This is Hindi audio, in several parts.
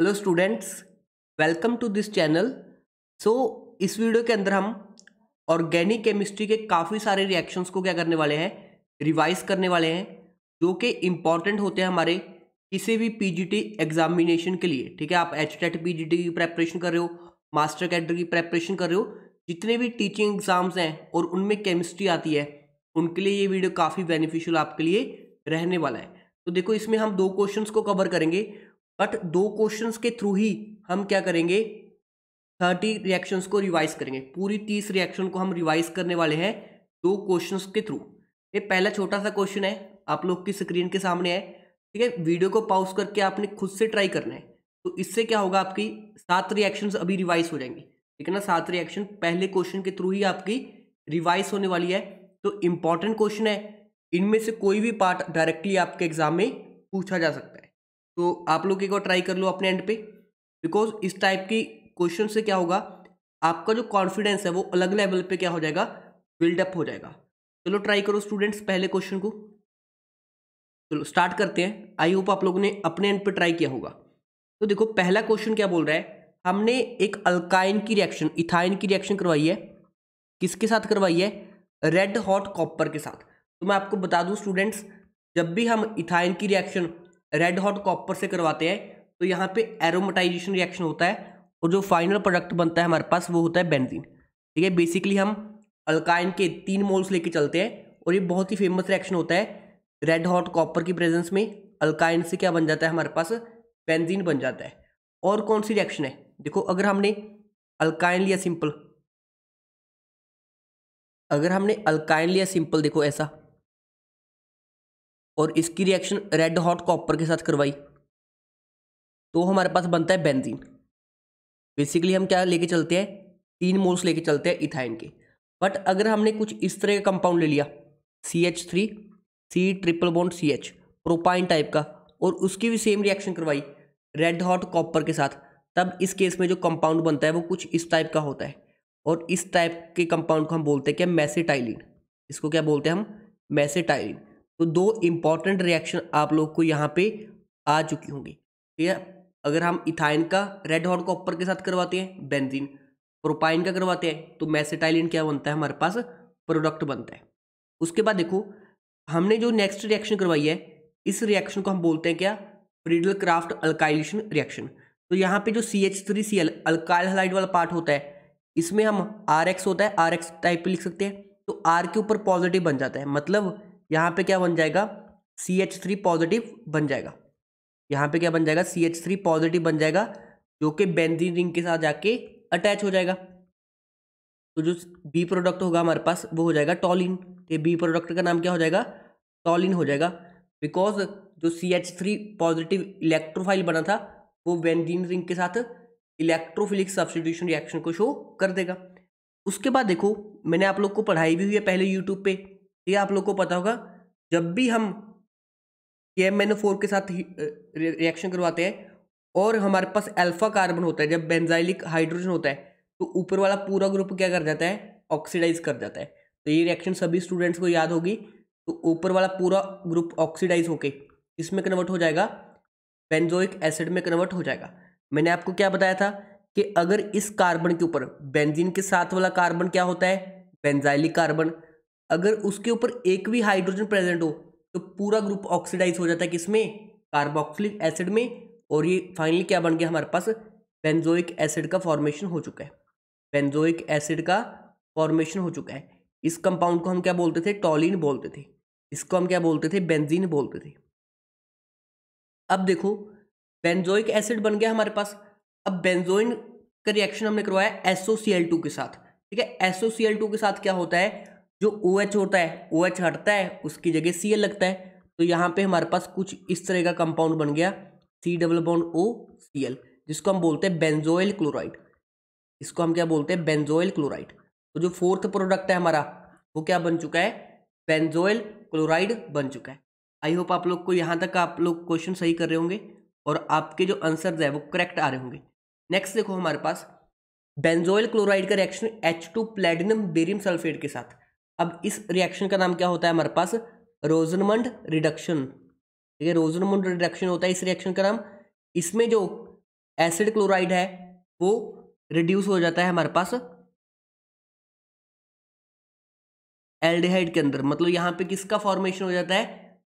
hello students welcome to this channel so इस वीडियो के अंदर हम ऑर्गेनिक केमिस्ट्री के काफ़ी सारे रिएक्शंस को क्या करने वाले हैं रिवाइज करने वाले हैं जो कि इम्पॉर्टेंट होते हैं हमारे किसी भी पीजीटी एग्जामिनेशन के लिए ठीक है आप एच टेट पी की प्रेपरेशन कर रहे हो मास्टर कैडर की प्रेपरेशन कर रहे हो जितने भी टीचिंग एग्जाम्स हैं और उनमें केमिस्ट्री आती है उनके लिए ये वीडियो काफ़ी बेनिफिशियल आपके लिए रहने वाला है तो देखो इसमें हम दो क्वेश्चंस को कवर करेंगे बट दो क्वेश्चंस के थ्रू ही हम क्या करेंगे थर्टी रिएक्शंस को रिवाइज करेंगे पूरी तीस रिएक्शन को हम रिवाइज करने वाले हैं दो क्वेश्चंस के थ्रू ये पहला छोटा सा क्वेश्चन है आप लोग की स्क्रीन के सामने है ठीक है वीडियो को पॉज करके आपने खुद से ट्राई करना है तो इससे क्या होगा आपकी सात रिएक्शंस अभी रिवाइज हो जाएंगी ठीक है ना सात रिएक्शन पहले क्वेश्चन के थ्रू ही आपकी रिवाइज होने वाली है तो इंपॉर्टेंट क्वेश्चन है इनमें से कोई भी पार्ट डायरेक्टली आपके एग्जाम में पूछा जा सकता है तो आप लोग एक बार ट्राई कर लो अपने एंड पे बिकॉज इस टाइप की क्वेश्चन से क्या होगा आपका जो कॉन्फिडेंस है वो अलग लेवल पे क्या हो जाएगा बिल्डअप हो जाएगा चलो ट्राई करो स्टूडेंट्स पहले क्वेश्चन को चलो स्टार्ट करते हैं आई होप आप लोगों ने अपने एंड पे ट्राई किया होगा तो देखो पहला क्वेश्चन क्या बोल रहा है हमने एक अल्काइन की रिएक्शन इथाइन की रिएक्शन करवाई है किसके साथ करवाई है रेड हॉट कॉपर के साथ तो मैं आपको बता दूँ स्टूडेंट्स जब भी हम इथाइन की रिएक्शन रेड हॉट कॉपर से करवाते हैं तो यहाँ पे एरोमेटाइजेशन रिएक्शन होता है और जो फाइनल प्रोडक्ट बनता है हमारे पास वो होता है बेंजीन ठीक है बेसिकली हम अल्काइन के तीन मोल्स लेके चलते हैं और ये बहुत ही फेमस रिएक्शन होता है रेड हॉट कॉपर की प्रेजेंस में अल्काइन से क्या बन जाता है हमारे पास बेंजीन बन जाता है और कौन सी रिएक्शन है देखो अगर हमने अल्काइन लिया सिंपल अगर हमने अल्काइन लिया सिंपल देखो ऐसा और इसकी रिएक्शन रेड हॉट कॉपर के साथ करवाई तो हमारे पास बनता है बेंजीन बेसिकली हम क्या लेके चलते हैं तीन मोल्स लेके चलते हैं इथाइन के बट अगर हमने कुछ इस तरह का कंपाउंड ले लिया C H three C triple bond C H propyne type का और उसकी भी सेम रिएक्शन करवाई रेड हॉट कॉपर के साथ तब इस केस में जो कंपाउंड बनता है वो कुछ इस टाइप का होता है और इस टाइप के कंपाउंड को हम बोलते हैं क्या मैसेटाइलिन इसको क्या बोलते हैं हम मैसेटाइलिन तो दो इम्पॉर्टेंट रिएक्शन आप लोग को यहाँ पे आ चुकी होंगी ठीक है अगर हम इथाइन का रेड हॉर्न कॉपर के साथ करवाते हैं बेंजीन प्रोपाइन का करवाते हैं तो मैसेटाइलिन क्या बनता है हमारे पास प्रोडक्ट बनता है उसके बाद देखो हमने जो नेक्स्ट रिएक्शन करवाई है इस रिएक्शन को हम बोलते हैं क्या फ्रीडल क्राफ्ट अल्काइलेशन रिएक्शन तो यहाँ पे जो C H three C L alkyl halide वाला पार्ट होता है इसमें हम आर एक्स होता है आर एक्स टाइप लिख सकते हैं तो आर के ऊपर पॉजिटिव बन जाता है मतलब यहाँ पे क्या बन जाएगा सी एच थ्री पॉजिटिव बन जाएगा यहाँ पे क्या बन जाएगा सी एच थ्री पॉजिटिव बन जाएगा जो कि बेंजीन रिंग के साथ जाके अटैच हो जाएगा तो जो बी प्रोडक्ट होगा हमारे पास वो हो जाएगा टॉलिन तो ये बी प्रोडक्ट का नाम क्या हो जाएगा टॉलिन हो जाएगा बिकॉज जो C H three positive electrophile बना था वो बेंजीन रिंग के साथ इलेक्ट्रोफिलिक सब्सटीट्यूशन रिएक्शन को शो कर देगा उसके बाद देखो मैंने आप लोग को पढ़ाई भी हुई है पहले यूट्यूब पर ये आप लोग को पता होगा जब भी हम के एम एन फोर के साथ रिएक्शन करवाते हैं और हमारे पास अल्फा कार्बन होता है जब बेंजाइलिक हाइड्रोजन होता है तो ऊपर वाला पूरा ग्रुप क्या कर जाता है ऑक्सीडाइज कर जाता है तो ये रिएक्शन सभी स्टूडेंट्स को याद होगी तो ऊपर वाला पूरा ग्रुप ऑक्सीडाइज होके इसमें कन्वर्ट हो जाएगा बेंजोइक एसिड में कन्वर्ट हो जाएगा मैंने आपको क्या बताया था कि अगर इस कार्बन के ऊपर बेंजीन के साथ वाला कार्बन क्या होता है बेंजाइलिक कार्बन अगर उसके ऊपर एक भी हाइड्रोजन प्रेजेंट हो तो पूरा ग्रुप ऑक्सीडाइज हो जाता है किसमें कार्बोक्सिलिक एसिड में और ये फाइनली क्या बन गया हमारे पास बेंजोइक एसिड का फॉर्मेशन हो चुका है बेंजोइक एसिड का फॉर्मेशन हो चुका है इस कंपाउंड को हम क्या बोलते थे टॉलिन बोलते थे इसको हम क्या बोलते थे बेंजीन बोलते थे अब देखो बेंजोइक एसिड बन गया हमारे पास अब बेंजोइन का रिएक्शन हमने करवाया एसओसीएल टू के साथ ठीक है एसओसीएल टू के साथ क्या होता है जो ओ OH होता है ओ OH हटता है उसकी जगह सी लगता है तो यहाँ पे हमारे पास कुछ इस तरह का कंपाउंड बन गया C double bond O C L जिसको हम बोलते हैं बेंजोइल क्लोराइड इसको हम क्या बोलते हैं बेंजोइल क्लोराइड तो जो फोर्थ प्रोडक्ट है हमारा वो क्या बन चुका है बेंजोइल क्लोराइड बन चुका है आई होप आप लोग को यहाँ तक आप लोग क्वेश्चन सही कर रहे होंगे और आपके जो आंसर्स है वो करेक्ट आ रहे होंगे नेक्स्ट देखो हमारे पास बेंजोइल क्लोराइड का reaction H two platinum barium sulphate के साथ अब इस रिएक्शन का नाम क्या होता है हमारे पास रोजनमंड रिडक्शन ठीक है रोजनमंड रिडक्शन होता है इस रिएक्शन का नाम इसमें जो एसिड क्लोराइड है वो रिड्यूस हो जाता है हमारे पास एल्डिहाइड के अंदर मतलब यहाँ पे किसका फॉर्मेशन हो जाता है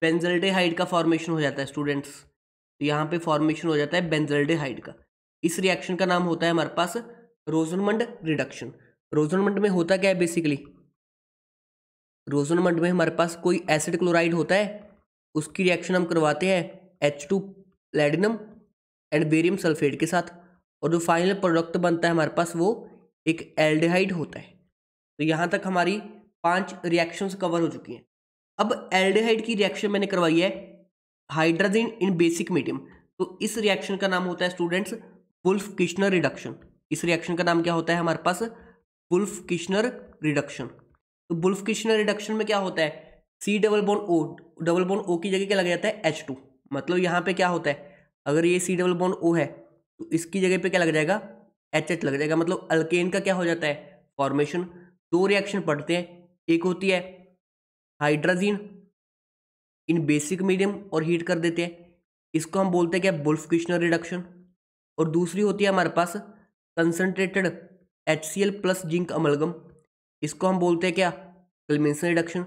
बेंजल्डेहाइड का फॉर्मेशन हो जाता है स्टूडेंट्स तो यहाँ पे फॉर्मेशन हो जाता है बेंजल्डेहाइड का इस रिएक्शन का नाम होता है हमारे पास रोजनमंड रिडक्शन रोजनमंड में होता क्या है बेसिकली रोजोनमंड में हमारे पास कोई एसिड क्लोराइड होता है उसकी रिएक्शन हम करवाते हैं H two platinum and barium sulphate के साथ और जो फाइनल प्रोडक्ट बनता है हमारे पास वो एक एल्डिहाइड होता है तो यहाँ तक हमारी पांच रिएक्शंस कवर हो चुकी हैं अब एल्डिहाइड की रिएक्शन मैंने करवाई है हाइड्रोजन इन बेसिक मीडियम तो इस रिएक्शन का नाम होता है स्टूडेंट्स वुल्फ किश्नर रिडक्शन इस रिएक्शन का नाम क्या होता है हमारे पास वुल्फ किश्नर रिडक्शन तो बुल्फ बुल्फकिशनर रिडक्शन में क्या होता है C double bond O double bond O की जगह क्या लग जाता है एच टू मतलब यहाँ पे क्या होता है अगर ये सी डबल बोन ओ है तो इसकी जगह पे क्या लग जाएगा एच एच लग जाएगा मतलब अल्केन का क्या हो जाता है फॉर्मेशन दो रिएक्शन पढ़ते हैं एक होती है हाइड्राजीन इन बेसिक मीडियम और हीट कर देते हैं इसको हम बोलते हैं क्या बुल्फ बुल्फकिशनर रिडक्शन और दूसरी होती है हमारे पास concentrated H C L plus zinc amalgam इसको हम बोलते हैं क्या कलमेंसन रिडक्शन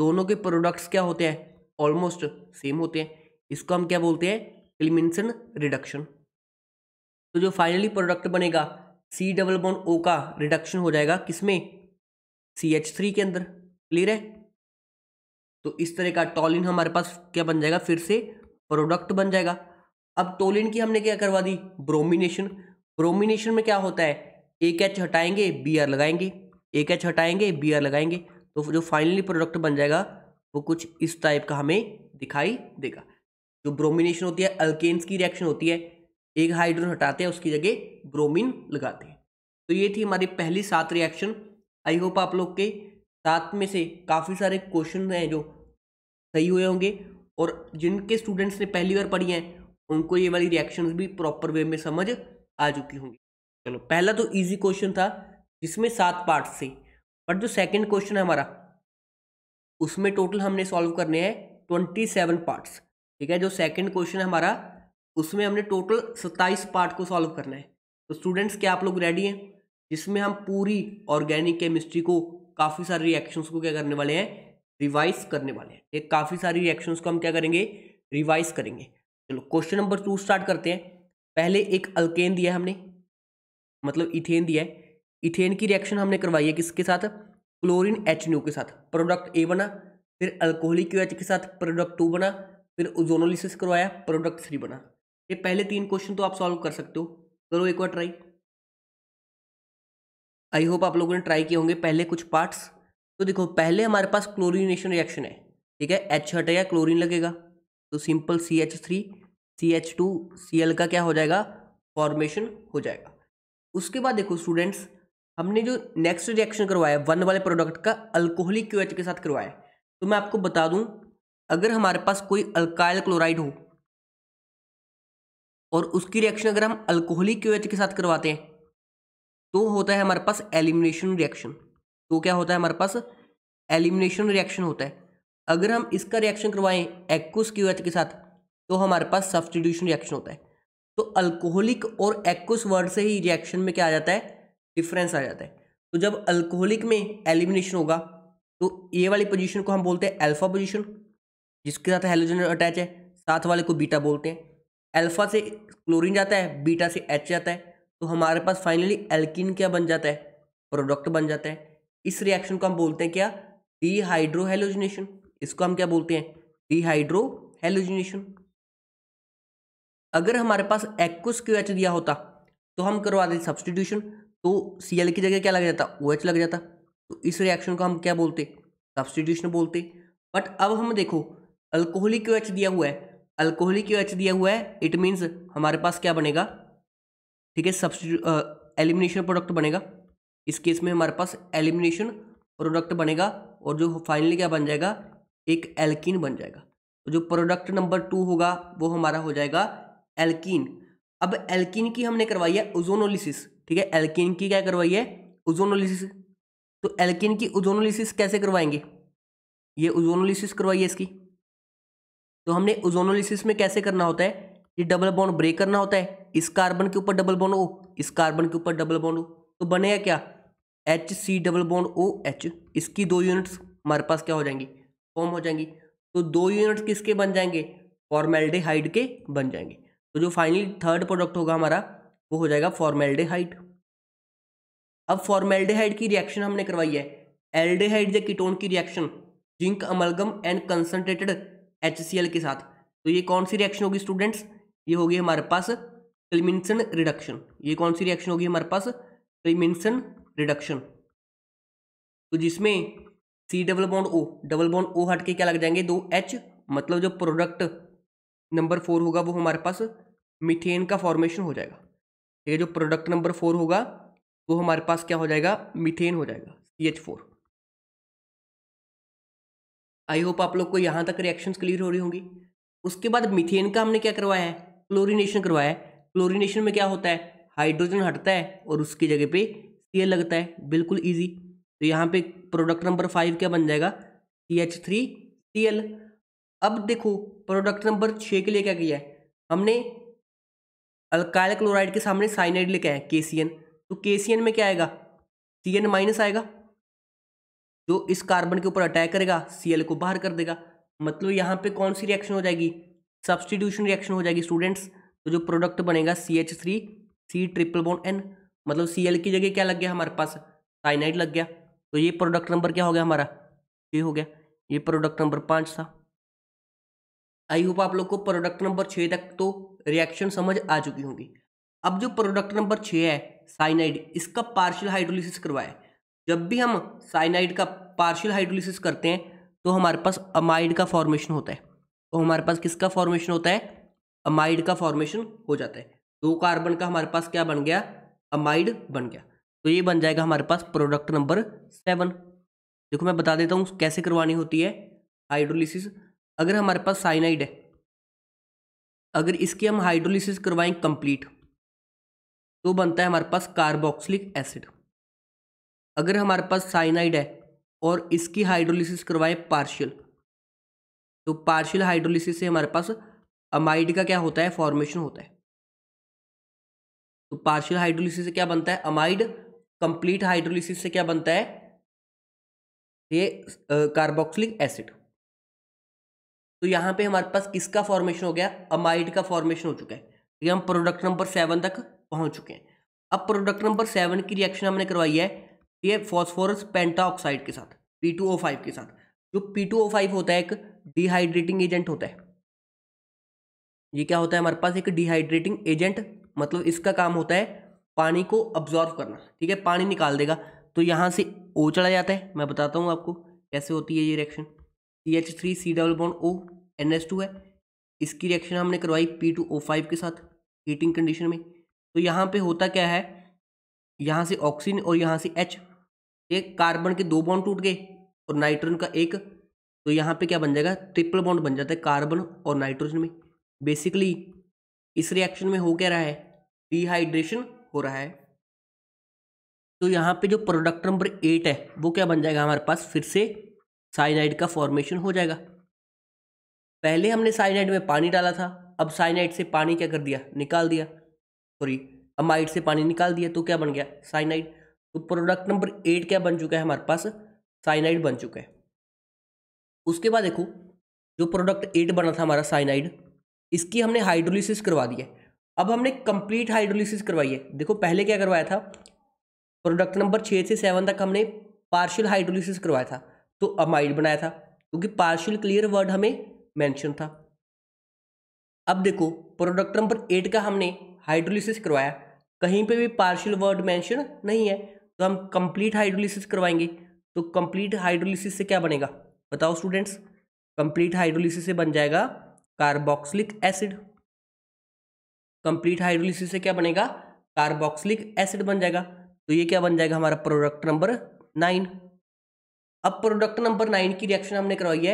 दोनों के प्रोडक्ट्स क्या होते हैं ऑलमोस्ट सेम होते हैं इसको हम क्या बोलते हैं कलमेंसन रिडक्शन तो जो फाइनली प्रोडक्ट बनेगा सी डबल बॉन ओ का रिडक्शन हो जाएगा किसमें सी एच थ्री के अंदर क्लियर है तो इस तरह का टॉलिन हमारे पास क्या बन जाएगा फिर से प्रोडक्ट बन जाएगा अब टोलिन की हमने क्या करवा दी ब्रोमिनेशन ब्रोमिनेशन में क्या होता है एक एच हटाएंगे बी आर लगाएंगे एक एच हटाएंगे बी आर लगाएंगे तो जो फाइनली प्रोडक्ट बन जाएगा वो कुछ इस टाइप का हमें दिखाई देगा जो ब्रोमिनेशन होती है अल्केन्स की रिएक्शन होती है एक हाइड्रोजन हटाते हैं उसकी जगह ब्रोमिन लगाते हैं तो ये थी हमारी पहली सात रिएक्शन आई होप आप लोग के साथ में से काफ़ी सारे क्वेश्चन हैं जो सही हुए होंगे और जिनके स्टूडेंट्स ने पहली बार पढ़ी हैं उनको ये वाली रिएक्शन भी प्रॉपर वे में समझ आ चुकी होंगी चलो पहला तो ईजी क्वेश्चन था जिसमें सात पार्ट्स थे बट जो सेकंड क्वेश्चन है हमारा उसमें टोटल हमने सॉल्व करने हैं ट्वेंटी सेवन पार्ट्स ठीक है जो सेकंड क्वेश्चन है हमारा उसमें हमने टोटल सत्ताईस पार्ट को सॉल्व करना है तो स्टूडेंट्स क्या आप लोग रेडी हैं जिसमें हम पूरी ऑर्गेनिक केमिस्ट्री को काफ़ी सारे रिएक्शंस को क्या करने वाले हैं रिवाइज करने वाले हैं ये काफ़ी सारी रिएक्शंस को हम क्या करेंगे रिवाइज करेंगे चलो क्वेश्चन नंबर टू स्टार्ट करते हैं पहले एक अल्केन दिया है हमने मतलब इथेन दिया है इथेन की रिएक्शन हमने करवाई है किसके साथ क्लोरीन एच न्यू के साथ प्रोडक्ट ए बना फिर अल्कोहली क्यू एच के साथ प्रोडक्ट टू बना फिर ओजोनोलिसिस करवाया प्रोडक्ट थ्री बना ये पहले तीन क्वेश्चन तो आप सॉल्व कर सकते हो करो एक बार ट्राई आई होप आप लोगों ने ट्राई किए होंगे पहले कुछ पार्ट्स तो देखो पहले हमारे पास क्लोरीनेशन रिएक्शन है ठीक है एच हटेगा क्लोरीन लगेगा तो simple C H three C H two C L का क्या हो जाएगा फॉर्मेशन हो जाएगा उसके बाद देखो स्टूडेंट्स हमने जो नेक्स्ट रिएक्शन करवाया वन वाले प्रोडक्ट का अल्कोहलिक क्यूएच के साथ करवाया तो मैं आपको बता दूं अगर हमारे पास कोई अल्काइल क्लोराइड हो और उसकी रिएक्शन अगर हम अल्कोहलिक क्यूएच के साथ करवाते हैं तो होता है हमारे पास एलिमिनेशन रिएक्शन तो क्या होता है हमारे पास एलिमिनेशन रिएक्शन होता है अगर हम इसका रिएक्शन करवाएं एक्वस क्यूएच के साथ तो हमारे पास सब्सटीट्यूशन रिएक्शन होता है तो अल्कोहलिक और एक्वस वर्ड से ही रिएक्शन में क्या आ जाता है डिफरेंस आ जाता है तो जब अल्कोहलिक में एलिमिनेशन होगा तो ए वाली पोजीशन को हम बोलते हैं अल्फा पोजीशन जिसके साथ हेलोजन अटैच है साथ वाले को बीटा बोलते हैं अल्फा से क्लोरीन जाता है बीटा से एच जाता है तो हमारे पास फाइनली एल्किन क्या बन जाता है प्रोडक्ट बन जाता है इस रिएक्शन को हम बोलते हैं क्या डीहाइड्रो हेलोजिनेशन इसको हम क्या बोलते हैं डीहाइड्रो हेलोजिनेशन अगर हमारे पास एक्वस क्यू एच दिया होता तो हम करवा देते सब्सटीट्यूशन तो सी एल की जगह क्या लग जाता ओ OH लग जाता तो इस रिएक्शन को हम क्या बोलते सब्सटीट्यूशन बोलते बट अब हम देखो अल्कोहलिक ओ OH दिया हुआ है अल्कोहलिक ओ OH दिया हुआ है इट मीन्स हमारे पास क्या बनेगा ठीक है सब्सटीट्यू एलिमिनेशन प्रोडक्ट बनेगा इस केस में हमारे पास एलिमिनेशन प्रोडक्ट बनेगा और जो फाइनली क्या बन जाएगा एक एल्किन बन जाएगा तो जो प्रोडक्ट नंबर टू होगा वो हमारा हो जाएगा एल्कीन अब एल्कीन की हमने करवाई है ओजोनोलिसिस ठीक है एल्किन की क्या करवाई है ओजोनोलिसिस तो एल्किन की ओजोनोलिसिस कैसे करवाएंगे ये ओजोनोलिसिस करवाइए इसकी तो हमने ओजोनोलिसिस में कैसे करना होता है ये डबल बॉन्ड ब्रेक करना होता है इस कार्बन के ऊपर डबल बॉन्ड ओ इस कार्बन के ऊपर डबल बॉन्ड ओ तो बनेगा क्या H C double bond O H इसकी दो यूनिट्स हमारे पास क्या हो जाएंगी फॉर्म हो जाएंगी तो दो यूनिट्स किसके बन जाएंगे फॉर्मेल्डिहाइड के बन जाएंगे तो जो फाइनली थर्ड प्रोडक्ट होगा हमारा वो हो जाएगा फॉर्मेल्डिहाइड अब फॉर्मेल्डिहाइड की रिएक्शन हमने करवाई है एल्डिहाइड या कीटोन की reaction zinc amalgam and concentrated H के साथ तो ये कौन सी रिएक्शन होगी स्टूडेंट्स ये होगी हमारे पास क्लिमिनसन रिडक्शन ये कौन सी रिएक्शन होगी हमारे पास क्लिमिनसन रिडक्शन तो जिसमें C double bond O double bond O हट के क्या लग जाएंगे दो एच मतलब जो प्रोडक्ट नंबर फोर होगा वो हमारे पास मिथेन का फॉर्मेशन हो जाएगा ये जो प्रोडक्ट नंबर फोर होगा वो हमारे पास क्या हो जाएगा मीथेन हो जाएगा C H four I hope आप लोग को यहाँ तक रिएक्शंस क्लियर हो रही होंगी उसके बाद मिथेन का हमने क्या करवाया है क्लोरीनेशन करवाया है क्लोरीनेशन में क्या होता है हाइड्रोजन हटता है और उसकी जगह पे सी लगता है बिल्कुल ईजी तो यहाँ पे प्रोडक्ट नंबर फाइव क्या बन जाएगा C H three C L अब देखो प्रोडक्ट नंबर छः के लिए क्या किया है हमने अल्काइल क्लोराइड के सामने साइनाइड लिखा है केसीएन तो केसीएन में क्या आएगा सी एन माइनस आएगा जो इस कार्बन के ऊपर अटैक करेगा सी एल को बाहर कर देगा मतलब यहाँ पे कौन सी रिएक्शन हो जाएगी सब्सटीट्यूशन रिएक्शन हो जाएगी स्टूडेंट्स तो जो प्रोडक्ट बनेगा C H three C triple bond N मतलब सी एल की जगह क्या लग गया हमारे पास साइनाइड लग गया तो ये प्रोडक्ट नंबर क्या हो गया हमारा ये हो गया ये प्रोडक्ट नंबर पाँच था आई होप आप लोग को प्रोडक्ट नंबर छः तक तो रिएक्शन समझ आ चुकी होंगी अब जो प्रोडक्ट नंबर छः है साइनाइड इसका पार्शियल हाइड्रोलिसिस करवाया जब भी हम साइनाइड का पार्शियल हाइड्रोलिसिस करते हैं तो हमारे पास अमाइड का फॉर्मेशन होता है तो हमारे पास किसका फॉर्मेशन होता है अमाइड का फॉर्मेशन हो जाता है दो तो कार्बन का हमारे पास क्या बन गया अमाइड बन गया तो ये बन जाएगा हमारे पास प्रोडक्ट नंबर सेवन देखो मैं बता देता हूँ कैसे करवानी होती है हाइड्रोलिसिस अगर हमारे पास साइनाइड है अगर इसकी हम हाइड्रोलिसिस करवाएं कंप्लीट तो बनता है हमारे पास कार्बोक्सिलिक एसिड अगर हमारे पास साइनाइड है और इसकी हाइड्रोलिसिस करवाएं पार्शियल तो पार्शियल हाइड्रोलिसिस से हमारे पास अमाइड का क्या होता है फॉर्मेशन होता है तो पार्शियल हाइड्रोलिसिस से क्या बनता है अमाइड कंप्लीट हाइड्रोलिसिस से क्या बनता है ये कार्बोक्सिलिक एसिड तो यहाँ पे हमारे पास किसका फॉर्मेशन हो गया अमाइड का फॉर्मेशन हो चुका है ये हम प्रोडक्ट नंबर सेवन तक पहुँच चुके हैं अब प्रोडक्ट नंबर सेवन की रिएक्शन हमने करवाई है ये फॉस्फोरस पेंटा ऑक्साइड के साथ पी टू ओ फाइव के साथ जो पी टू ओ फाइव होता है एक डिहाइड्रेटिंग एजेंट होता है ये क्या होता है हमारे पास एक डिहाइड्रेटिंग एजेंट मतलब इसका काम होता है पानी को अब्जॉर्व करना ठीक है पानी निकाल देगा तो यहाँ से ओ चला जाता है मैं बताता हूँ आपको कैसे होती है ये reaction C H three C double bond O N S two है इसकी रिएक्शन हमने करवाई पी टू ओ फाइव के साथ हीटिंग कंडीशन में तो यहाँ पे होता क्या है यहाँ से ऑक्सीजन और यहाँ से एच एक कार्बन के दो बॉन्ड टूट गए और नाइट्रोजन का एक तो यहाँ पे क्या बन जाएगा ट्रिपल बॉन्ड बन जाता है कार्बन और नाइट्रोजन में बेसिकली इस रिएक्शन में हो क्या रहा है डिहाइड्रेशन हो रहा है तो यहाँ पे जो प्रोडक्ट नंबर एट है वो क्या बन जाएगा हमारे पास फिर से साइनाइड का फॉर्मेशन हो जाएगा पहले हमने साइनाइड में पानी डाला था अब साइनाइड से पानी क्या कर दिया निकाल दिया सॉरी अमाइड से पानी निकाल दिया तो क्या बन गया साइनाइड तो प्रोडक्ट नंबर एट क्या बन चुका है हमारे पास साइनाइड बन चुका है उसके बाद देखो जो प्रोडक्ट एट बना था हमारा साइनाइड इसकी हमने हाइड्रोलिसिस करवा दी है अब हमने कंप्लीट हाइड्रोलिसिस करवाई है देखो पहले क्या करवाया था प्रोडक्ट नंबर छः से सेवन तक हमने पार्शियल हाइड्रोलिसिस करवाया था तो अमाइड बनाया था क्योंकि पार्शियल क्लियर वर्ड हमें मेंशन था अब देखो प्रोडक्ट नंबर एट का हमने हाइड्रोलिसिस करवाया कहीं पे भी पार्शियल वर्ड मेंशन नहीं है तो हम कंप्लीट हाइड्रोलिसिस करवाएंगे तो कंप्लीट हाइड्रोलिसिस से क्या बनेगा बताओ स्टूडेंट्स कंप्लीट हाइड्रोलिसिस से बन जाएगा कार्बोक्सिलिक एसिड कंप्लीट हाइड्रोलिसिस से क्या बनेगा कार्बोक्सिलिक एसिड बन जाएगा तो ये क्या बन जाएगा हमारा प्रोडक्ट नंबर नाइन अब प्रोडक्ट नंबर नाइन की रिएक्शन हमने करवाई है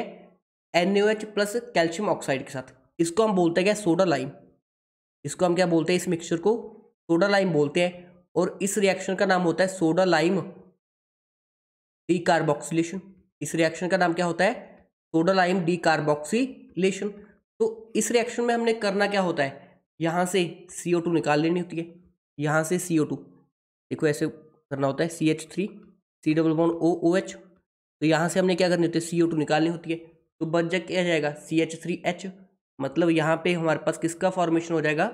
N O H plus calcium oxide के साथ इसको हम बोलते हैं क्या सोडा लाइम इसको हम क्या बोलते हैं इस मिक्सचर को सोडा लाइम बोलते हैं और इस रिएक्शन का नाम होता है सोडा लाइम डी कार्बोक्सीलेशन इस रिएक्शन का नाम क्या होता है सोडा लाइम डी कार्बोक्सीलेशन तो इस रिएक्शन में हमने करना क्या होता है यहाँ से सी ओ टू निकाल लेनी होती है यहाँ से सी ओ टू देखो ऐसे करना होता है C H three C double one O O H तो यहाँ से हमने क्या करनी होती है सी ओ टू निकालनी होती है तो बच जा क्या जाएगा सी एच थ्री एच मतलब यहाँ पे हमारे पास किसका फॉर्मेशन हो जाएगा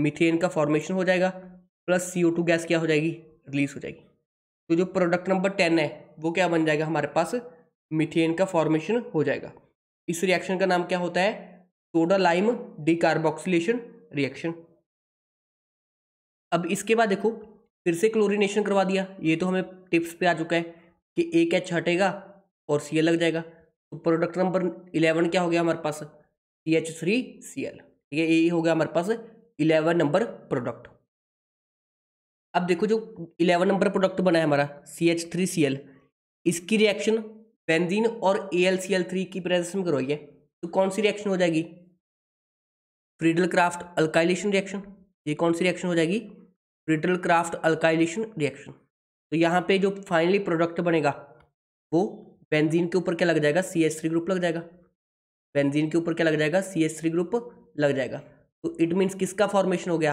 मिथेन का फॉर्मेशन हो जाएगा plus C O two gas क्या हो जाएगी रिलीज हो जाएगी तो जो प्रोडक्ट नंबर टेन है वो क्या बन जाएगा हमारे पास मिथेन का फॉर्मेशन हो जाएगा इस रिएक्शन का नाम क्या होता है सोडा लाइम डिकार्बोक्सिलेशन रिएक्शन अब इसके बाद देखो फिर से क्लोरीनेशन करवा दिया ये तो हमें टिप्स पे आ चुका है कि एक एच हटेगा और सी लग जाएगा तो प्रोडक्ट नंबर इलेवन क्या हो गया हमारे पास C H three C L ठीक है ये हो गया हमारे पास इलेवन नंबर प्रोडक्ट अब देखो जो इलेवन नंबर प्रोडक्ट बना है हमारा C H three C L इसकी रिएक्शन बेंजीन और A L C L three की प्रेजेंस में करवाई है तो कौन सी रिएक्शन हो जाएगी फ्रीडल क्राफ्ट अल्काइलेशन रिएक्शन ये कौन सी रिएक्शन हो जाएगी ब्रिटल क्राफ्ट अल्काइलेशन रिएक्शन तो यहाँ पे जो फाइनली प्रोडक्ट बनेगा वो बेंजीन के ऊपर क्या लग जाएगा सी एस थ्री ग्रुप लग जाएगा बेंजीन के ऊपर क्या लग जाएगा सी एस थ्री ग्रुप लग जाएगा तो इट मीन्स किसका फॉर्मेशन हो गया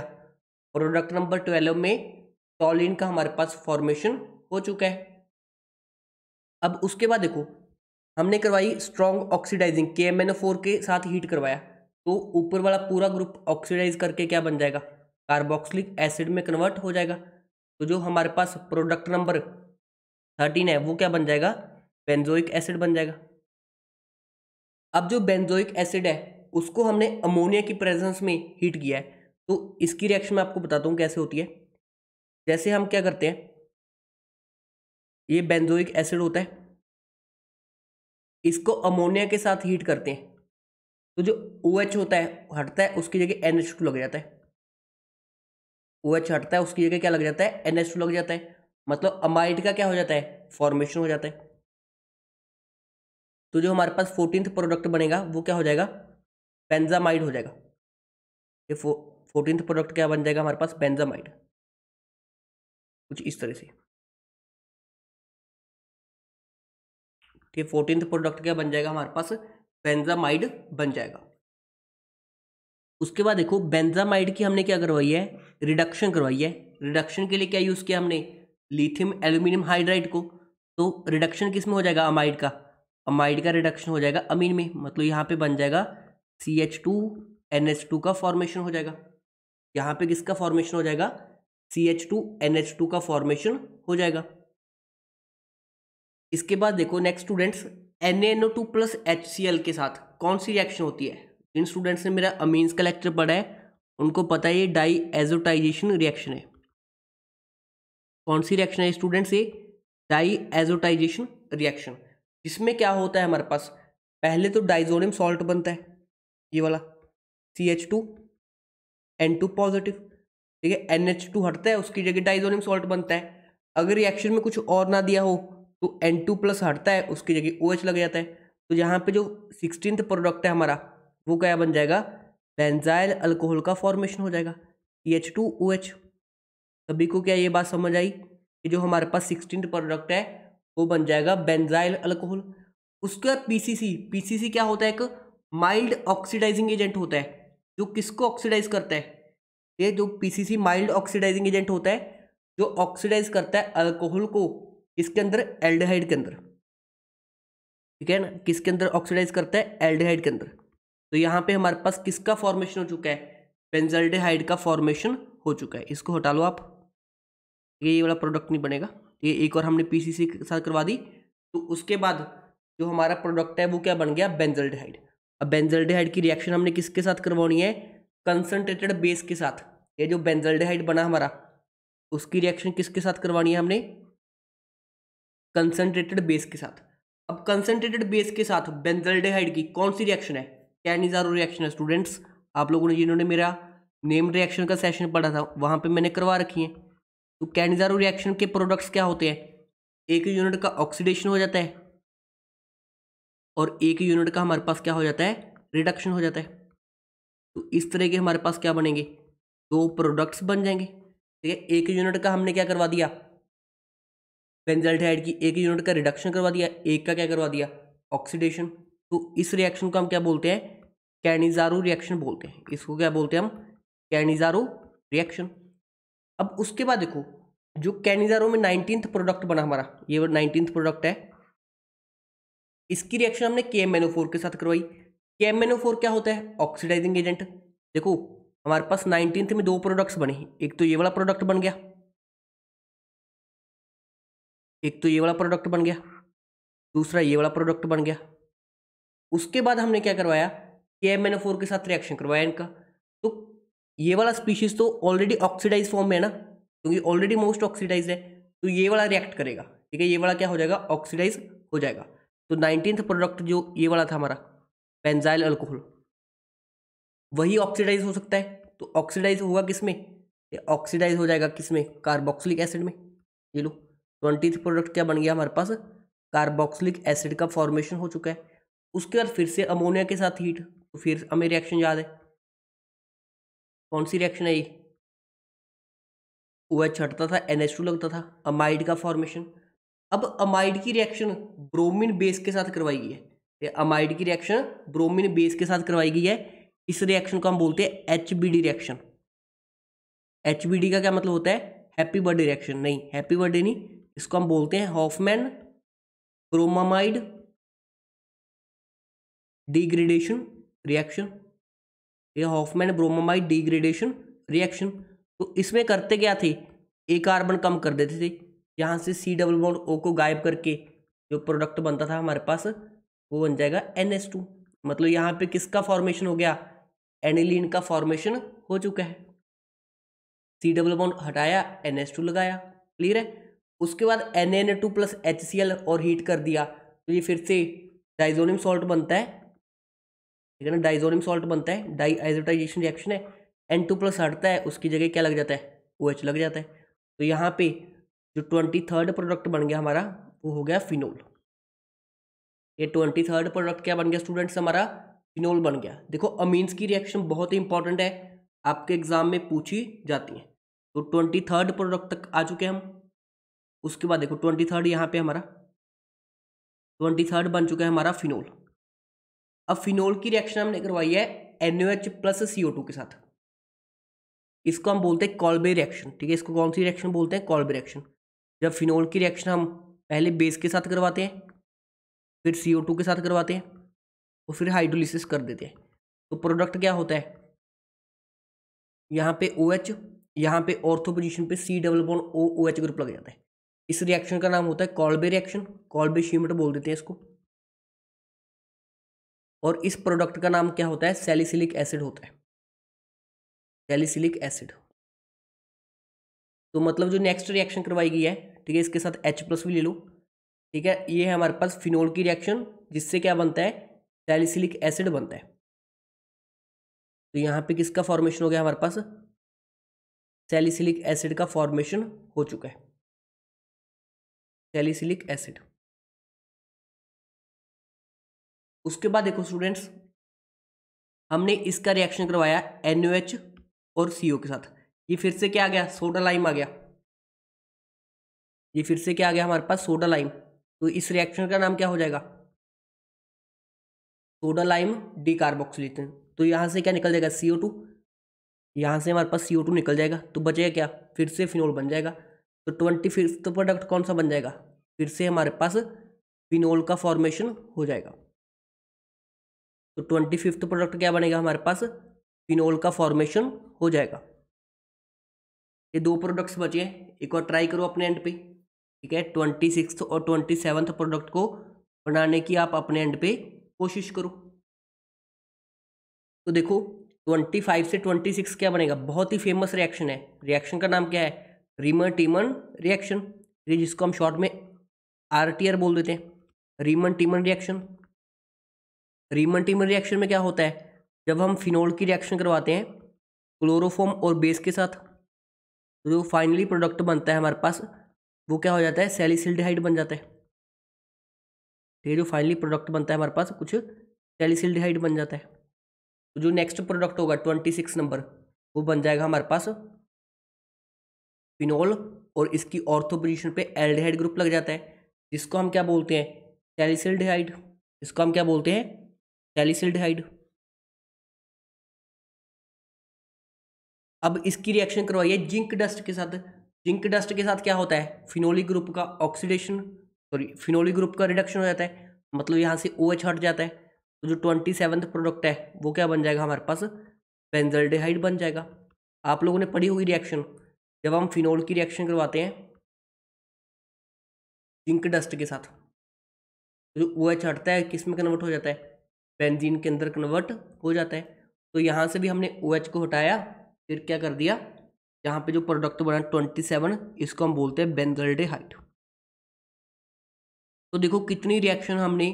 प्रोडक्ट नंबर ट्वेल्व में टॉलिन का हमारे पास फॉर्मेशन हो चुका है अब उसके बाद देखो हमने करवाई strong oxidizing K M N O four के साथ हीट करवाया तो ऊपर वाला पूरा ग्रुप ऑक्सीडाइज करके क्या बन जाएगा कार्बोक्सिलिक एसिड में कन्वर्ट हो जाएगा तो जो हमारे पास प्रोडक्ट नंबर थर्टीन है वो क्या बन जाएगा बेंजोइक एसिड बन जाएगा अब जो बेंजोइक एसिड है उसको हमने अमोनिया की प्रेजेंस में हीट किया है तो इसकी रिएक्शन मैं आपको बताता हूँ कैसे होती है जैसे हम क्या करते हैं ये बेंजोइक एसिड होता है इसको अमोनिया के साथ हीट करते हैं तो जो ओ OH होता है हटता है उसकी जगह एन लग जाता है ओ एच हटता है उसकी जगह क्या लग जाता है एन एस टू लग जाता है मतलब अमाइड का क्या हो जाता है फॉर्मेशन हो जाता है तो जो हमारे पास फोर्टीन प्रोडक्ट बनेगा वो क्या हो जाएगा बेंजामाइड हो जाएगा ये फो प्रोडक्ट क्या बन जाएगा हमारे पास बेंजामाइड कुछ इस तरह से ठीक प्रोडक्ट क्या बन जाएगा हमारे पास बेंजामाइड बन जाएगा उसके बाद देखो बेंजामाइड की हमने क्या करवाई है रिडक्शन करवाई है रिडक्शन के लिए क्या यूज़ किया हमने लिथियम एल्यूमिनियम हाइड्राइड को तो रिडक्शन किस में हो जाएगा अमाइड का अमाइड का रिडक्शन हो जाएगा अमीन में मतलब यहाँ पे बन जाएगा C H two N H two का फॉर्मेशन हो जाएगा यहाँ पे किसका फॉर्मेशन हो जाएगा C H two N H two का फॉर्मेशन हो जाएगा इसके बाद देखो next students N A N O two plus H C L के साथ कौन सी रिएक्शन होती है इन स्टूडेंट्स ने मेरा अमीन्स का लेक्चर पढ़ा है उनको पता है ये डाई एजोटाइजेशन रिएक्शन है कौन सी रिएक्शन है स्टूडेंट्स ये डाई एजोटाइजेशन रिएक्शन जिसमें क्या होता है हमारे पास पहले तो डाइजोनियम सॉल्ट बनता है ये वाला C H two N two positive ठीक है एन एच टू हटता है उसकी जगह डाइजोनियम सॉल्ट बनता है अगर रिएक्शन में कुछ और ना दिया हो तो एन टू प्लस हटता है उसकी जगह ओ OH एच लग जाता है तो यहाँ पे जो सिक्सटीन प्रोडक्ट है हमारा वो क्या बन जाएगा बेंजाइल अल्कोहल का फॉर्मेशन हो जाएगा P H two O H सभी को क्या ये बात समझ आई कि जो हमारे पास सिक्सटीन प्रोडक्ट है वो बन जाएगा बेंजाइल अल्कोहल उसके बाद P C C P C सी क्या होता है एक माइल्ड ऑक्सीडाइजिंग एजेंट होता है जो किसको ऑक्सीडाइज करता है ये जो P C C mild oxidizing agent होता है जो ऑक्सीडाइज करता है अल्कोहल को इसके अंदर एल्डिहाइड के अंदर ठीक है ना किसके अंदर ऑक्सीडाइज करता है एल्डिहाइड के अंदर तो यहाँ पे हमारे पास किसका फॉर्मेशन हो चुका है बेंजल्डे का फॉर्मेशन हो चुका है इसको हटा लो आप ये वाला प्रोडक्ट नहीं बनेगा ये एक और हमने पी के साथ करवा दी तो उसके बाद जो हमारा प्रोडक्ट है वो क्या बन गया बेंजल्डिहाइड अब बेंजल्डिहाइड की रिएक्शन हमने किसके साथ करवानी है कंसनट्रेटेड बेस के साथ ये जो बेंजल्डिहाइड बना हमारा उसकी रिएक्शन किसके साथ करवानी है हमने कंसनट्रेटेड बेस के साथ अब कंसनट्रेटेड बेस के साथ बेंजल्डिहाइड की कौन सी रिएक्शन है Cannizzaro reaction students आप लोगों ने जिन्होंने मेरा नेम रिएक्शन का सेशन पढ़ा था वहाँ पे मैंने करवा रखी हैं तो कैन आर रिएक्शन के प्रोडक्ट्स क्या होते हैं एक यूनिट का ऑक्सीडेशन हो जाता है और एक यूनिट का हमारे पास क्या हो जाता है रिडक्शन हो जाता है तो इस तरह के हमारे पास क्या बनेंगे दो प्रोडक्ट्स बन जाएंगे ठीक है एक यूनिट का हमने क्या करवा दिया बेंजल्ट की एक यूनिट का रिडक्शन करवा दिया एक का क्या करवा दिया ऑक्सीडेशन तो इस रिएक्शन को हम क्या बोलते हैं कैनिजारो रिएक्शन बोलते हैं इसको क्या बोलते हैं हम कैनिजारो रिएक्शन अब उसके बाद देखो जो कैनिजारो में नाइनटीन्थ प्रोडक्ट बना हमारा ये नाइनटीन्थ प्रोडक्ट है इसकी रिएक्शन हमने के एम के साथ करवाई के एम क्या होता है ऑक्सीडाइजिंग एजेंट देखो हमारे पास नाइनटीन्थ में दो प्रोडक्ट्स बने एक तो ये वाला प्रोडक्ट बन गया एक तो ये वाला प्रोडक्ट बन गया दूसरा ये वाला प्रोडक्ट बन गया उसके बाद हमने क्या करवाया के एम एन फोर के साथ रिएक्शन करवाया इनका तो ये वाला स्पीशीज तो ऑलरेडी ऑक्सीडाइज फॉर्म में है ना क्योंकि ऑलरेडी मोस्ट ऑक्सीडाइज है तो ये वाला रिएक्ट करेगा ठीक है ये वाला क्या हो जाएगा ऑक्सीडाइज हो जाएगा तो नाइनटीन्थ प्रोडक्ट जो ये वाला था हमारा पेंजाइल अल्कोहल वही ऑक्सीडाइज हो सकता है तो ऑक्सीडाइज होगा किसमें ऑक्सीडाइज हो जाएगा किसमें कार्बोक्सिलिक एसिड में ये लो ट्वेंटी प्रोडक्ट क्या बन गया हमारे पास कार्बोक्सिलिक एसिड का फॉर्मेशन हो चुका है उसके बाद फिर से अमोनिया के साथ हीट तो फिर हमें रिएक्शन याद है कौन सी रिएक्शन है ये ओ एच था एन टू लगता था अमाइड का फॉर्मेशन अब अमाइड की रिएक्शन ब्रोमिन बेस के साथ करवाई गई है अमाइड की रिएक्शन ब्रोमिन बेस के साथ करवाई गई है इस रिएक्शन को हम बोलते हैं H B D reaction H B D का क्या मतलब होता है हैप्पी बर्थडे रिएक्शन नहीं हैप्पी बर्थडे नहीं इसको हम बोलते हैं हॉफमैन ब्रोमामाइड डिग्रेडेशन रिएक्शन या हॉफमैन ब्रोमामाइड डिग्रेडेशन रिएक्शन तो इसमें करते क्या थे ए कार्बन कम कर देते थे यहाँ से सी डबल बॉन्ड ओ को गायब करके जो प्रोडक्ट बनता था हमारे पास वो बन जाएगा एन एस टू मतलब यहाँ पे किसका फॉर्मेशन हो गया एनिलीन का फॉर्मेशन हो चुका है सी डबल बॉन्ड हटाया एन एस टू लगाया क्लियर है उसके बाद N N two plus H C L और हीट कर दिया तो ये फिर से डाइजोनियम सॉल्ट बनता है ಇದನ ಡೈ โซ ಲಿಯಂ ಸಾಲ್ಟ್ ಬಂತಾ ಹೈ ಡೈ ไอ ಜಟೈಸೇಷನ್ ರಿಯಾಕ್ಷನ್ ಆ ಎ2 ಪ್ಲಸ್ ಹರ್ತಾ ಹ್ ಉಸ್ಕಿ ಜಗಯ ಕ್ಯಾ ಲಗ್ ಜಾತಾ ಹ್ ಓಎಚ್ ಲಗ್ ಜಾತಾ ಹ್ ತೋ ಯಹಾ ಪೇ ಜೋ 23rd ಪ್ರಾಡಕ್ಟ್ ಬನ್ ಗಯಾ ಹಮಾರಾ ಓ ಹೋಗಯಾ ಫಿನೋಲ್ ಏ 23rd ಪ್ರಾಡಕ್ಟ್ ಕ್ಯಾ ಬನ್ ಗಯಾ ಸ್ಟೂಡೆಂಟ್ಸ್ ಹಮಾರಾ ಫಿನೋಲ್ ಬನ್ ಗಯಾ देखो ಅಮನ್ಸ್ ಕಿ ರಿಯಾಕ್ಷನ್ ಬಹುತ್ ಇಂಪಾರ್ಟೆಂಟ್ ಹ್ ಆಪ್ಕೆ ಎಕ್ಸಾಮ್ ಮೇ ಪೂಚಿ ಜಾತಿ ಹ್ ತೋ 23rd ಪ್ರಾಡಕ್ಟ್ ತಕ್ ಆ ಚುಕೆ ಹಮ್ ಉಸ್ಕೇ ಬಾದ್ देखो 23rd ಯಹಾ ಪೇ ಹಮಾರಾ 23rd ಬನ್ ಚುಕಯಾ ಹಮಾರಾ ಫಿನೋಲ್ अब फिनोल की रिएक्शन हमने करवाई है एनओएच प्लस सीओ के साथ इसको हम बोलते हैं कॉलबे रिएक्शन ठीक है इसको कौन सी रिएक्शन बोलते हैं कॉलबे रिएक्शन जब फिनोल की रिएक्शन हम पहले बेस के साथ करवाते हैं फिर सी के साथ करवाते हैं और तो फिर हाइड्रोलिसिस कर देते हैं तो प्रोडक्ट क्या होता है यहाँ पे ओ OH, एच यहाँ पे ऑर्थो पोजिशन पे C double bond O O H group लग जाता है इस रिएक्शन का नाम होता है कॉलबे रिएक्शन कॉलबे शीमट बोल देते हैं इसको और इस प्रोडक्ट का नाम क्या होता है सेलिसिलिक एसिड होता है सेलिसिलिक एसिड तो मतलब जो नेक्स्ट रिएक्शन करवाई गई है ठीक है इसके साथ एच प्लस भी ले लो ठीक है ये है हमारे पास फिनोल की रिएक्शन जिससे क्या बनता है सेलिसिलिक एसिड बनता है तो यहाँ पे किसका फॉर्मेशन हो गया हमारे पास सेलिसिलिक एसिड का फॉर्मेशन हो चुका है सेलिसिलिक एसिड उसके बाद देखो स्टूडेंट्स हमने इसका रिएक्शन करवाया एन और सी के साथ ये फिर से क्या आ गया सोडा लाइम आ गया ये फिर से क्या आ गया हमारे पास सोडा लाइम तो इस रिएक्शन का नाम क्या हो जाएगा सोडा लाइम डी कार्बोक्सिलेशन तो यहाँ से क्या निकल जाएगा सी ओ टू यहाँ से हमारे पास सी ओ टू निकल जाएगा तो बचेगा क्या फिर से फिनोल बन जाएगा तो ट्वेंटी फिफ्थ प्रोडक्ट कौन सा बन जाएगा फिर से हमारे पास फिनोल का फॉर्मेशन हो जाएगा तो ट्वेंटी फिफ्थ प्रोडक्ट क्या बनेगा हमारे पास फिनोल का फॉर्मेशन हो जाएगा ये दो प्रोडक्ट्स बचे हैं एक और ट्राई करो अपने एंड पे ठीक है ट्वेंटी सिक्स और ट्वेंटी सेवन्थ प्रोडक्ट को बनाने की आप अपने एंड पे कोशिश करो तो देखो ट्वेंटी फाइव से ट्वेंटी सिक्स क्या बनेगा बहुत ही फेमस रिएक्शन है रिएक्शन का नाम क्या है रिमन टीमन रिएक्शन ये जिसको हम शॉर्ट में आर बोल देते हैं रिमन टीमन रिएक्शन रीमन टीमन रिएक्शन में क्या होता है जब हम फिनोल की रिएक्शन करवाते हैं क्लोरोफॉम और बेस के साथ तो जो फाइनली प्रोडक्ट बनता है हमारे पास वो क्या हो जाता है सेलिसिल्डिहाइड बन जाता है तो ये जो फाइनली प्रोडक्ट बनता है हमारे पास कुछ सेलिसिल्डिहाइड बन जाता है तो जो नेक्स्ट प्रोडक्ट होगा ट्वेंटी सिक्स नंबर वो बन जाएगा हमारे पास फिनोल और इसकी ऑर्थो पोजिशन पे एल्डिहाइड ग्रुप लग जाता है जिसको हम क्या बोलते हैं सेलिसिल्डिहाइड इसको हम क्या बोलते हैं सैलिसिल्डिहाइड अब इसकी रिएक्शन करवाइए जिंक डस्ट के साथ जिंक डस्ट के साथ क्या होता है फिनोली ग्रुप का ऑक्सीडेशन सॉरी फिनोली ग्रुप का रिडक्शन हो जाता है मतलब यहाँ से ओ OH हट जाता है तो जो ट्वेंटी सेवन्थ प्रोडक्ट है वो क्या बन जाएगा हमारे पास बेंजलडिहाइड बन जाएगा आप लोगों ने पढ़ी हुई रिएक्शन जब हम फिनोल की रिएक्शन करवाते हैं जिंक डस्ट के साथ तो जो ओ OH हटता है किस में कन्वर्ट हो जाता है बेंजीन के अंदर कन्वर्ट हो जाता है तो यहाँ से भी हमने ओ OH को हटाया फिर क्या कर दिया यहाँ पे जो प्रोडक्ट बना ट्वेंटी सेवन इसको हम बोलते हैं बेंजल हाइट तो देखो कितनी रिएक्शन हमने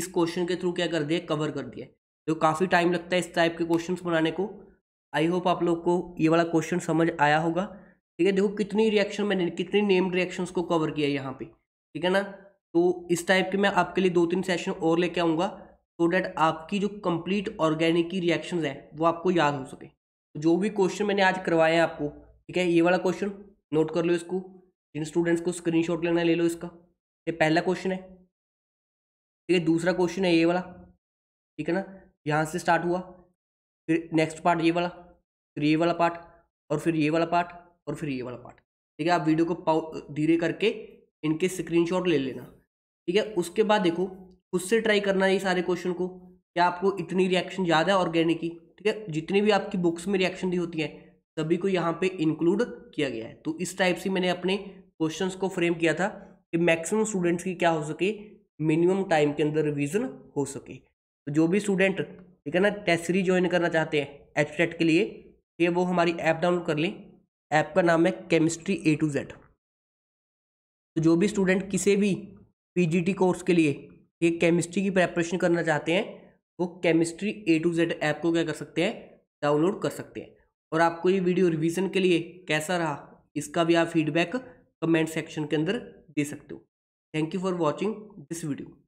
इस क्वेश्चन के थ्रू क्या कर दिया कवर कर दिया जो काफ़ी टाइम लगता है इस टाइप के क्वेश्चंस बनाने को आई होप आप लोग को ये वाला क्वेश्चन समझ आया होगा ठीक है देखो कितनी रिएक्शन मैंने कितनी नेम रिएक्शंस को कवर किया है यहाँ पे ठीक है ना तो इस टाइप के मैं आपके लिए दो तीन सेशन और लेके आऊँगा सो so डैट आपकी जो कंप्लीट ऑर्गेनिक की रिएक्शन है वो आपको याद हो सके जो भी क्वेश्चन मैंने आज करवाया है आपको ठीक है ये वाला क्वेश्चन नोट कर लो इसको जिन स्टूडेंट्स को स्क्रीनशॉट लेना ले लो इसका ये पहला क्वेश्चन है ठीक है दूसरा क्वेश्चन है ये वाला ठीक है ना यहाँ से स्टार्ट हुआ फिर नेक्स्ट पार्ट ये वाला फिर ये वाला पार्ट और फिर ये वाला पार्ट और फिर ये वाला पार्ट ठीक है आप वीडियो को धीरे करके इनके स्क्रीनशॉट ले लेना ठीक है उसके बाद देखो खुद से ट्राई करना ये सारे क्वेश्चन को क्या आपको इतनी रिएक्शन याद है ऑर्गेनिक की ठीक है जितनी भी आपकी बुक्स में रिएक्शन दी होती हैं सभी को यहाँ पे इंक्लूड किया गया है तो इस टाइप से मैंने अपने क्वेश्चन को फ्रेम किया था कि मैक्सिमम स्टूडेंट्स की क्या हो सके मिनिमम टाइम के अंदर रिविजन हो सके तो जो भी स्टूडेंट ठीक है ना टेस्ट सीरीज ज्वाइन करना चाहते हैं एच के लिए ये वो हमारी ऐप डाउनलोड कर लें ऐप का नाम है केमिस्ट्री ए टू जेड तो जो भी स्टूडेंट किसी भी पीजीटी कोर्स के लिए कि केमिस्ट्री की प्रेपरेशन करना चाहते हैं वो chemistry A to Z app को क्या कर सकते हैं डाउनलोड कर सकते हैं और आपको ये वीडियो रिवीजन के लिए कैसा रहा इसका भी आप फीडबैक कमेंट सेक्शन के अंदर दे सकते हो thank you for watching this video